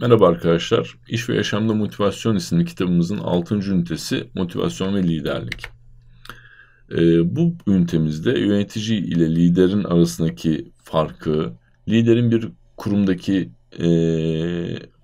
Merhaba arkadaşlar. İş ve Yaşamda Motivasyon isimli kitabımızın 6. ünitesi Motivasyon ve Liderlik. Ee, bu ünitemizde yönetici ile liderin arasındaki farkı, liderin bir kurumdaki e,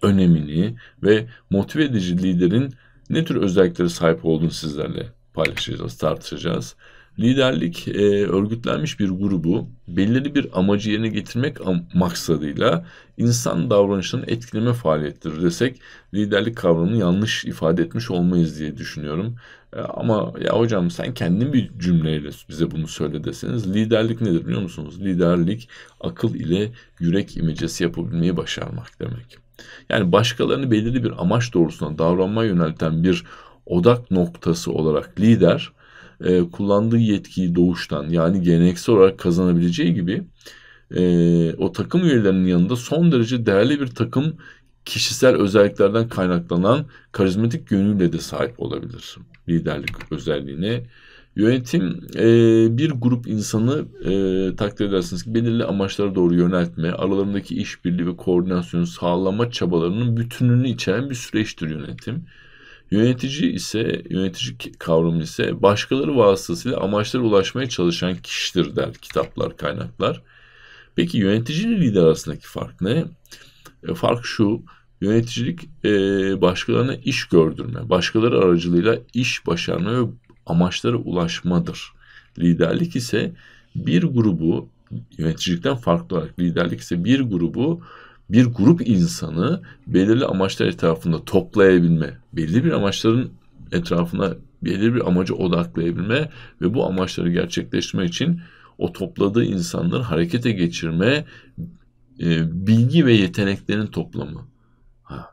önemini ve motive edici liderin ne tür özelliklere sahip olduğunu sizlerle paylaşacağız, tartışacağız. Liderlik e, örgütlenmiş bir grubu belirli bir amacı yerine getirmek am maksadıyla insan davranışının etkileme faaliyettir desek liderlik kavramını yanlış ifade etmiş olmayız diye düşünüyorum. E, ama ya hocam sen kendin bir cümleyle bize bunu söyle deseniz liderlik nedir biliyor musunuz? Liderlik akıl ile yürek imecesi yapabilmeyi başarmak demek. Yani başkalarını belirli bir amaç doğrusuna davranma yönelten bir odak noktası olarak lider e, kullandığı yetkiyi doğuştan yani geleneksel olarak kazanabileceği gibi e, o takım üyelerinin yanında son derece değerli bir takım kişisel özelliklerden kaynaklanan karizmatik yönüyle de sahip olabilir liderlik özelliğine. Yönetim e, bir grup insanı e, takdir edersiniz ki belirli amaçlara doğru yöneltme, aralarındaki işbirliği ve koordinasyonu sağlama çabalarının bütününü içeren bir süreçtir yönetim. Yönetici ise yönetici kavramı ise başkaları vasıtasıyla amaçlara ulaşmaya çalışan kişidir der kitaplar, kaynaklar. Peki yönetici ile lider arasındaki fark ne? E, fark şu, yöneticilik e, başkalarına iş gördürme, başkaları aracılığıyla iş başarma ve amaçlara ulaşmadır. Liderlik ise bir grubu, yöneticilikten farklı olarak liderlik ise bir grubu bir grup insanı belirli amaçlar etrafında toplayabilme, belirli bir amaçların etrafına belirli bir amaca odaklayabilme ve bu amaçları gerçekleştirmek için o topladığı insanları harekete geçirme e, bilgi ve yeteneklerin toplamı. Ha.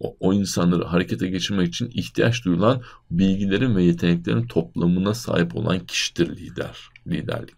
O, o insanları harekete geçirmek için ihtiyaç duyulan bilgilerin ve yeteneklerin toplamına sahip olan kişidir lider, liderlik.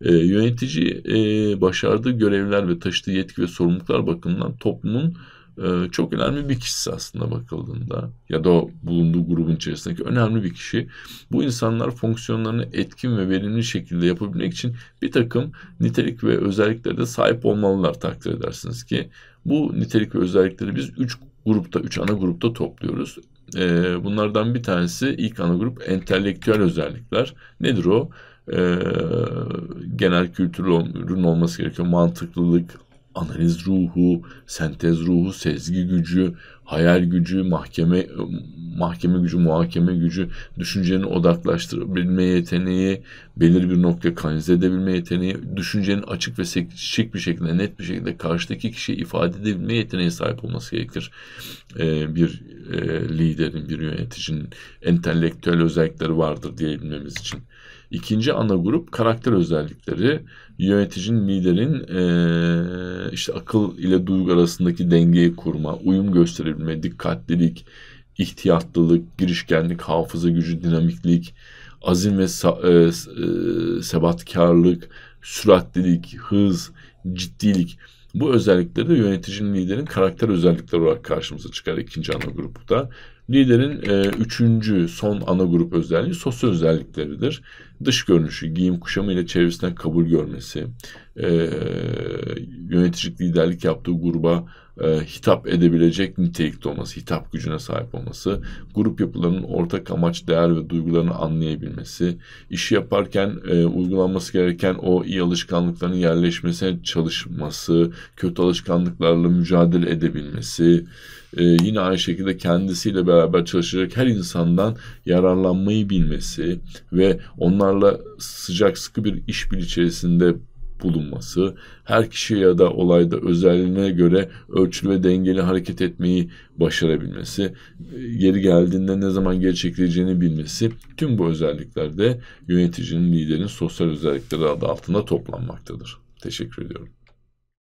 E, yönetici e, başardığı görevler ve taşıdığı yetki ve sorumluluklar bakımından toplumun e, çok önemli bir kişisi aslında bakıldığında ya da o bulunduğu grubun içerisindeki önemli bir kişi. Bu insanlar fonksiyonlarını etkin ve verimli şekilde yapabilmek için bir takım nitelik ve özelliklere de sahip olmalılar takdir edersiniz ki bu nitelik ve özellikleri biz üç grupta, üç ana grupta topluyoruz. E, bunlardan bir tanesi ilk ana grup entelektüel özellikler. Nedir o? E, genel kültürlü ürün olması gerekiyor. Mantıklılık, analiz ruhu, sentez ruhu, sezgi gücü, hayal gücü, mahkeme mahkeme gücü, muhakeme gücü, düşüncenin odaklaştırabilme yeteneği, belirli bir noktaya kanalize edebilme yeteneği, düşüncenin açık ve şık bir şekilde, net bir şekilde karşıdaki kişiye ifade edebilme yeteneği sahip olması gerekir. Ee, bir e, liderin, bir yöneticinin entelektüel özellikleri vardır diyebilmemiz için. İkinci ana grup karakter özellikleri. Yöneticinin, liderin e, işte akıl ile duygu arasındaki dengeyi kurma, uyum gösterebilme, dikkatlilik, ihtiyatlılık, girişkenlik, hafıza gücü, dinamiklik, azim ve e, e, sebatkarlık, süratlilik, hız, ciddilik. Bu özellikleri de yöneticinin liderin karakter özellikleri olarak karşımıza çıkar ikinci ana grupta. Liderin e, üçüncü son ana grup özelliği sosyal özellikleridir. Dış görünüşü, giyim kuşamı ile çevresinden kabul görmesi, e, yöneticilik liderlik yaptığı gruba e, hitap edebilecek nitelikte olması, hitap gücüne sahip olması, grup yapılarının ortak amaç, değer ve duygularını anlayabilmesi, işi yaparken e, uygulanması gereken o iyi alışkanlıkların yerleşmesine çalışması, kötü alışkanlıklarla mücadele edebilmesi, e, yine aynı şekilde kendisiyle beraber çalışacak her insandan yararlanmayı bilmesi ve onlarla sıcak sıkı bir işbir içerisinde bulunması, her kişi ya da olayda özelliğine göre ölçülü ve dengeli hareket etmeyi başarabilmesi, geri e, geldiğinde ne zaman gerçekleşeceğini bilmesi, tüm bu özellikler de yöneticinin, liderin sosyal özellikleri adı altında toplanmaktadır. Teşekkür ediyorum.